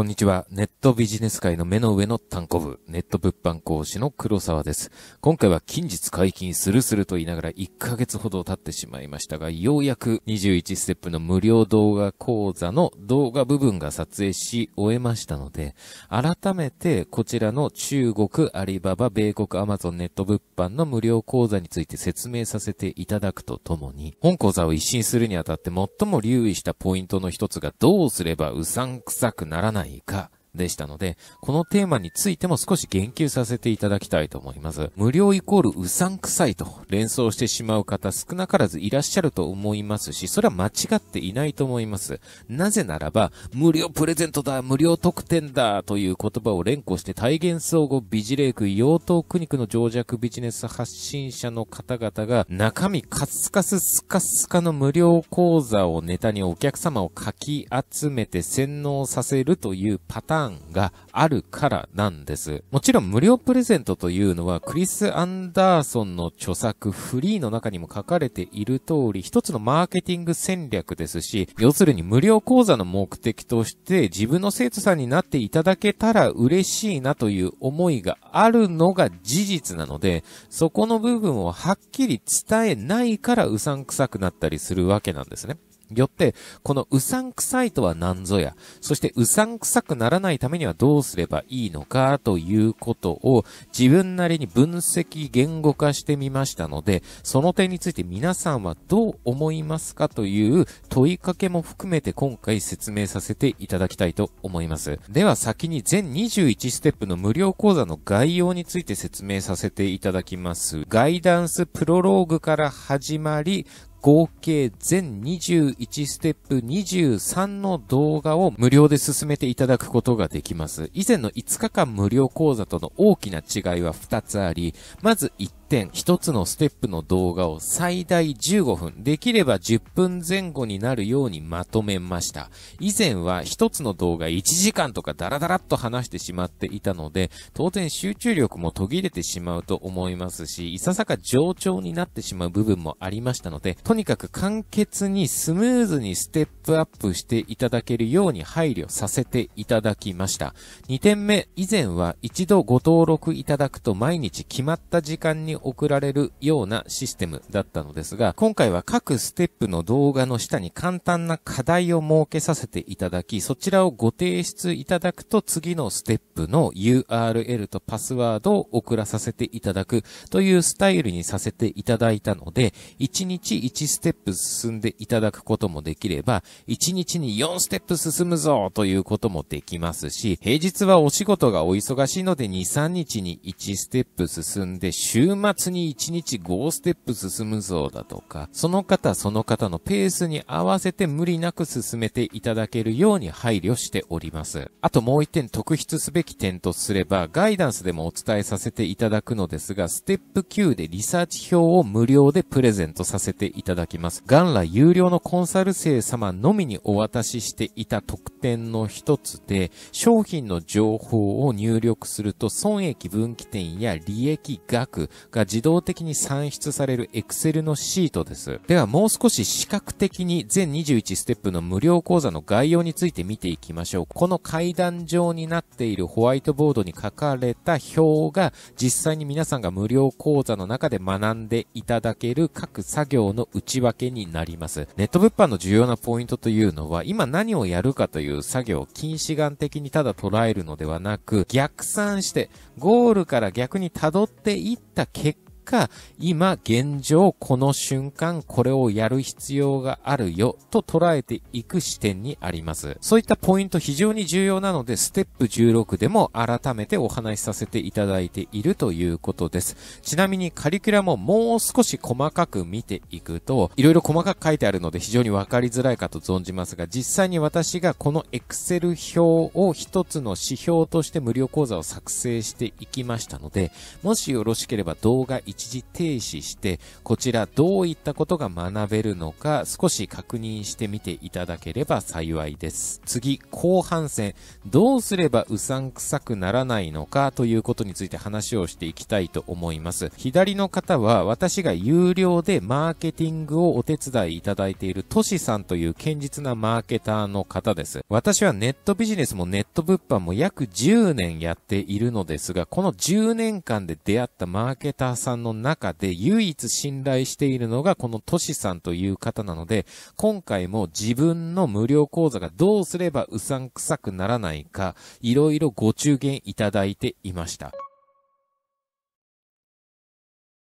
こんにちは。ネットビジネス界の目の上の単行部、ネット物販講師の黒沢です。今回は近日解禁するすると言いながら1ヶ月ほど経ってしまいましたが、ようやく21ステップの無料動画講座の動画部分が撮影し終えましたので、改めてこちらの中国、アリババ、米国、アマゾン、ネット物販の無料講座について説明させていただくとともに、本講座を一新するにあたって最も留意したポイントの一つがどうすればうさんくさくならないないかでしたので、このテーマについても少し言及させていただきたいと思います。無料イコールうさんくさいと連想してしまう方少なからずいらっしゃると思いますし、それは間違っていないと思います。なぜならば、無料プレゼントだ、無料特典だという言葉を連呼して体現総合ビジレイク、妖刀ニ肉の情弱ビジネス発信者の方々が中身カスカススカスカの無料講座をネタにお客様をかき集めて洗脳させるというパターンターンがあるからなんです。もちろん無料プレゼントというのはクリス・アンダーソンの著作フリーの中にも書かれている通り一つのマーケティング戦略ですし、要するに無料講座の目的として自分の生徒さんになっていただけたら嬉しいなという思いがあるのが事実なので、そこの部分をはっきり伝えないからうさんくさくなったりするわけなんですね。よって、このうさんくさいとは何ぞや、そしてうさんくさくならないためにはどうすればいいのかということを自分なりに分析言語化してみましたので、その点について皆さんはどう思いますかという問いかけも含めて今回説明させていただきたいと思います。では先に全21ステップの無料講座の概要について説明させていただきます。ガイダンスプロローグから始まり、合計全21ステップ23の動画を無料で進めていただくことができます。以前の5日間無料講座との大きな違いは2つあり、まず1点、1つのステップの動画を最大15分、できれば10分前後になるようにまとめました。以前は1つの動画1時間とかダラダラっと話してしまっていたので、当然集中力も途切れてしまうと思いますし、いささか冗長になってしまう部分もありましたので、とにかく簡潔にスムーズにステップアップしていただけるように配慮させていただきました。2点目、以前は一度ご登録いただくと毎日決まった時間に送られるようなシステムだったのですが、今回は各ステップの動画の下に簡単な課題を設けさせていただき、そちらをご提出いただくと次のステップの URL とパスワードを送らさせていただくというスタイルにさせていただいたので、1日1ステップ進んでいただくこともできれば、1日に4ステップ進むぞということもできますし、平日はお仕事がお忙しいので2、3日に1ステップ進んで、週末末に1日5ステップ進むぞだとか、その方その方のペースに合わせて無理なく進めていただけるように配慮しております。あともう一点特筆すべき点とすれば、ガイダンスでもお伝えさせていただくのですが、ステップ9でリサーチ表を無料でプレゼントさせていただきます。元来有料のコンサル生様のみにお渡ししていた特典の一つで、商品の情報を入力すると損益分岐点や利益額がが自動的に算出される Excel のシートです。ではもう少し視覚的に全21ステップの無料講座の概要について見ていきましょう。この階段状になっているホワイトボードに書かれた表が実際に皆さんが無料講座の中で学んでいただける各作業の内訳になります。ネット物販の重要なポイントというのは今何をやるかという作業を近視眼的にただ捉えるのではなく逆算してゴールから逆に辿っていった結果、今現状この瞬間これをやる必要があるよと捉えていく視点にあります。そういったポイント非常に重要なので、ステップ16でも改めてお話しさせていただいているということです。ちなみにカリキュラムをもう少し細かく見ていくと、いろいろ細かく書いてあるので非常にわかりづらいかと存じますが、実際に私がこの Excel 表を一つの指標として無料講座を作成していきましたので、もしよろしければ動画一時停止して、こちらどういったことが学べるのか少し確認してみていただければ幸いです。次、後半戦、どうすればうさんくさくならないのかということについて話をしていきたいと思います。左の方は私が有料でマーケティングをお手伝いいただいているトシさんという堅実なマーケターの方です。私はネットビジネスもネット物販も約10年やっているのですが、この10年間で出会ったマーケターさんの中で唯一信頼しているのがこのトシさんという方なので、今回も自分の無料講座がどうすればうさんくさくならないか、いろいろご中言いただいていました。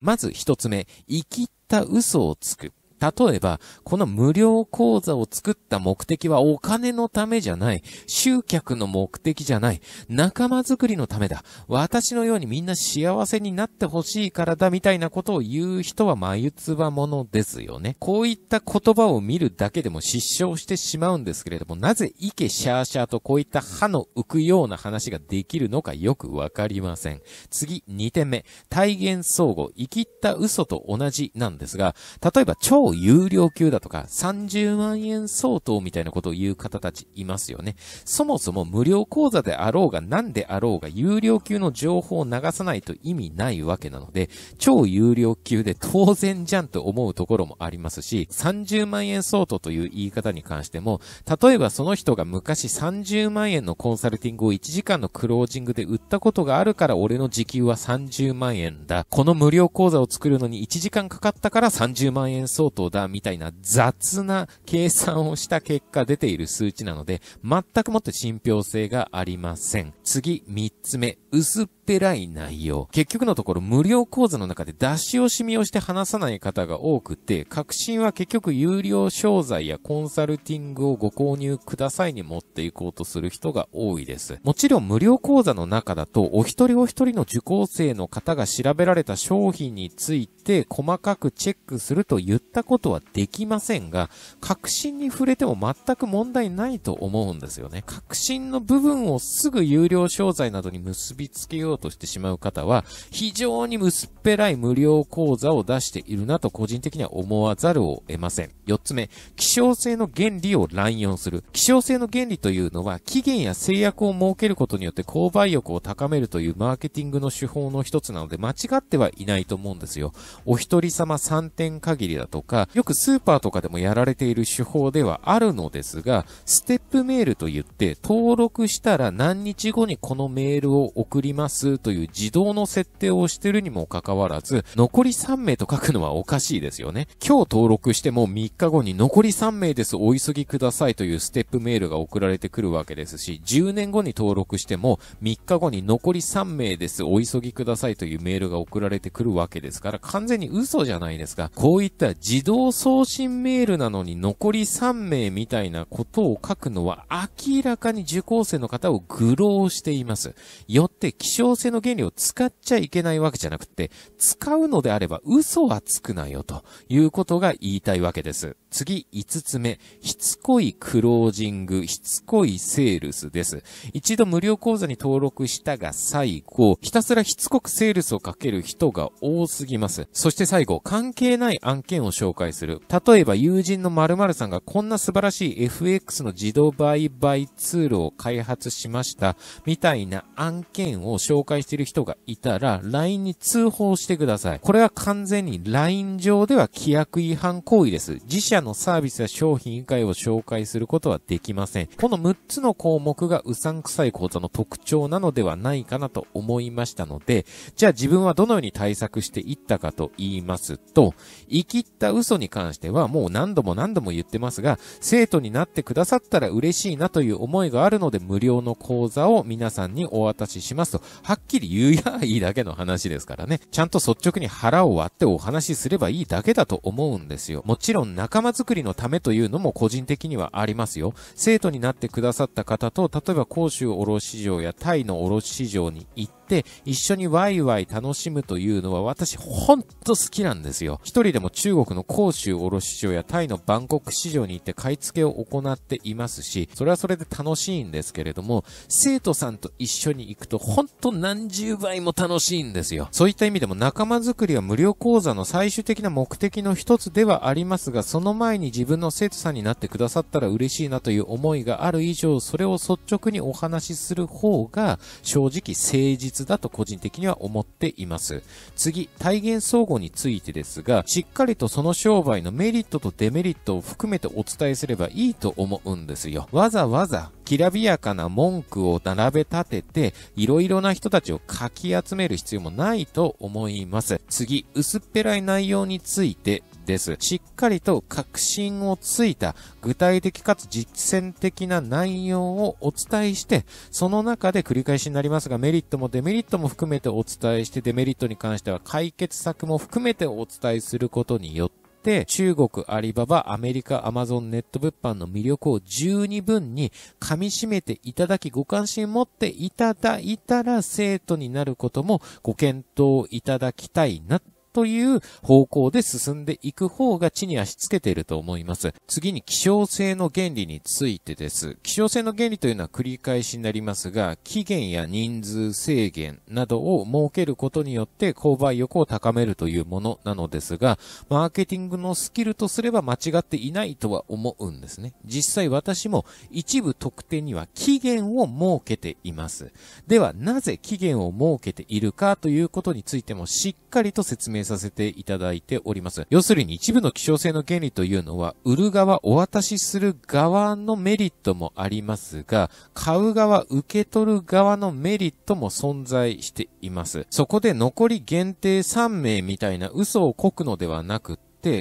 まず一つ目、生きった嘘をつく。例えば、この無料講座を作った目的はお金のためじゃない、集客の目的じゃない、仲間づくりのためだ、私のようにみんな幸せになってほしいからだみたいなことを言う人は眉唾者ですよね。こういった言葉を見るだけでも失笑してしまうんですけれども、なぜイケシャーシャーとこういった歯の浮くような話ができるのかよくわかりません。次、2点目。体現相互、生きった嘘と同じなんですが、例えば超超有料級だとか、30万円相当みたいなことを言う方たちいますよね。そもそも無料講座であろうが何であろうが、有料級の情報を流さないと意味ないわけなので、超有料級で当然じゃんと思うところもありますし、30万円相当という言い方に関しても、例えばその人が昔30万円のコンサルティングを1時間のクロージングで売ったことがあるから俺の時給は30万円だ。この無料講座を作るのに1時間かかったから30万円相当ことだみたいな雑な計算をした結果出ている数値なので、全くもって信憑性がありません。次、3つ目、薄ってない内容。結局のところ無料講座の中で出し惜しみをして話さない方が多くて、革新は結局有料商材やコンサルティングをご購入くださいに持っていこうとする人が多いです。もちろん無料講座の中だと、お一人お一人の受講生の方が調べられた商品について細かくチェックすると言ったことはできませんが、革新に触れても全く問題ないと思うんですよね。革新の部分をすぐ有料商材などに結びつけようとしてしまう方は、非常に薄っぺらい無料講座を出しているなと個人的には思わざるを得ません。4つ目、希少性の原理を乱用する。希少性の原理というのは、期限や制約を設けることによって購買欲を高めるというマーケティングの手法の一つなので、間違ってはいないと思うんですよ。お一人様3点限りだとか、よくスーパーとかでもやられている手法ではあるのですが、ステップメールと言って、登録したら何日後にこのメールを送りますという自動の設定をしてるにもかかわらず、残り3名と書くのはおかしいですよね。今日登録しても3日後に残り3名です、お急ぎくださいというステップメールが送られてくるわけですし、10年後に登録しても3日後に残り3名です、お急ぎくださいというメールが送られてくるわけですから、完全に嘘じゃないですか。こういった自動送信メールなのに残り3名みたいなことを書くのは明らかに受講生の方を愚弄しています。よって希少性の原理を使っちゃいけないわけじゃなくて、使うのであれば嘘はつくなよということが言いたいわけです。次、5つ目、しつこいクロージング、しつこいセールスです。一度無料講座に登録したが最後、ひたすらしつこくセールスをかける人が多すぎます。そして最後、関係ない案件を紹介する。例えば友人の〇〇さんがこんな素晴らしい FX の自動売買ツールを開発しました、みたいな案件を紹介している人がいたら、LINE に通報してください。これは完全に LINE 上では規約違反行為です。自社のサービスや商品以外を紹介することはできません。この6つの項目がうさんくさい講座の特徴なのではないかなと思いましたので、じゃあ自分はどのように対策していったかと言いますと、言い切った嘘に関してはもう何度も何度も言ってますが、生徒になってくださったら嬉しいなという思いがあるので無料の講座を皆さんにお渡ししますとはっきり言うやいいだけの話ですからね。ちゃんと率直に腹を割ってお話しすればいいだけだと思うんですよ。もちろん仲間づくりのためというのも個人的にはありますよ。生徒になってくださった方と、例えば甲州卸市場やタイの卸市場に行って、って一緒にワイワイ楽しむというのは私ほんと好きなんですよ。一人でも中国の広州卸市場やタイのバンコク市場に行って買い付けを行っていますし、それはそれで楽しいんですけれども、生徒さんと一緒に行くとほんと何十倍も楽しいんですよ。そういった意味でも仲間づくりは無料講座の最終的な目的の一つではありますが、その前に自分の生徒さんになってくださったら嬉しいなという思いがある以上、それを率直にお話しする方が正直誠実だと個人的には思っています。次、体現相互についてですが、しっかりとその商売のメリットとデメリットを含めてお伝えすればいいと思うんですよ。わざわざ、きらびやかな文句を並べ立てて、いろいろな人たちをかき集める必要もないと思います。次、薄っぺらい内容について、です。しっかりと確信をついた具体的かつ実践的な内容をお伝えして、その中で繰り返しになりますが、メリットもデメリットも含めてお伝えして、デメリットに関しては解決策も含めてお伝えすることによって、中国アリババ、アメリカアマゾンネット物販の魅力を十二分に噛み締めていただき、ご関心持っていただいたら生徒になることもご検討いただきたいなという方向で進んでいく方が地に足つけていると思います。次に希少性の原理についてです。希少性の原理というのは繰り返しになりますが、期限や人数制限などを設けることによって購買欲を高めるというものなのですが、マーケティングのスキルとすれば間違っていないとは思うんですね。実際私も一部特定には期限を設けています。では、なぜ期限を設けているかということについてもしっかりと説明明させていただいております。要するに一部の希少性の原理というのは、売る側、お渡しする側のメリットもありますが、買う側、受け取る側のメリットも存在しています。そこで残り限定3名みたいな嘘をこくのではなくっ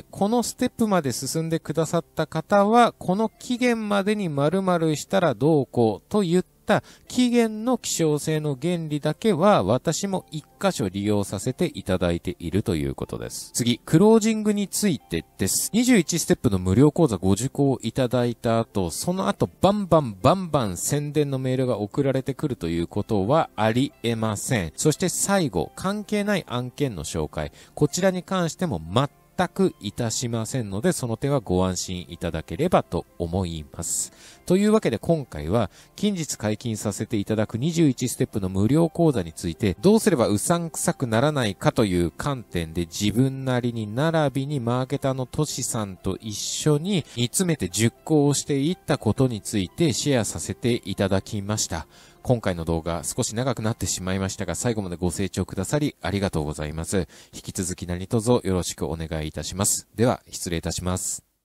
このステップまで進んでくださった方は、この期限までに〇〇したらどうこうと言ってった期限の希少性の原理だけは私も一箇所利用させていただいているということです。次、クロージングについてです。21ステップの無料講座ご受講いただいた後、その後バンバンバンバン宣伝のメールが送られてくるということはありえません。そして最後、関係ない案件の紹介。こちらに関しても全全くいたしませんので、その点はご安心いただければと思います。というわけで今回は、近日解禁させていただく21ステップの無料講座について、どうすればうさんくさくならないかという観点で自分なりに並びにマーケターのトシさんと一緒に煮詰めて熟考していったことについてシェアさせていただきました。今回の動画少し長くなってしまいましたが、最後までご清聴くださりありがとうございます。引き続き何卒よろしくお願いいたします。では、失礼いたします。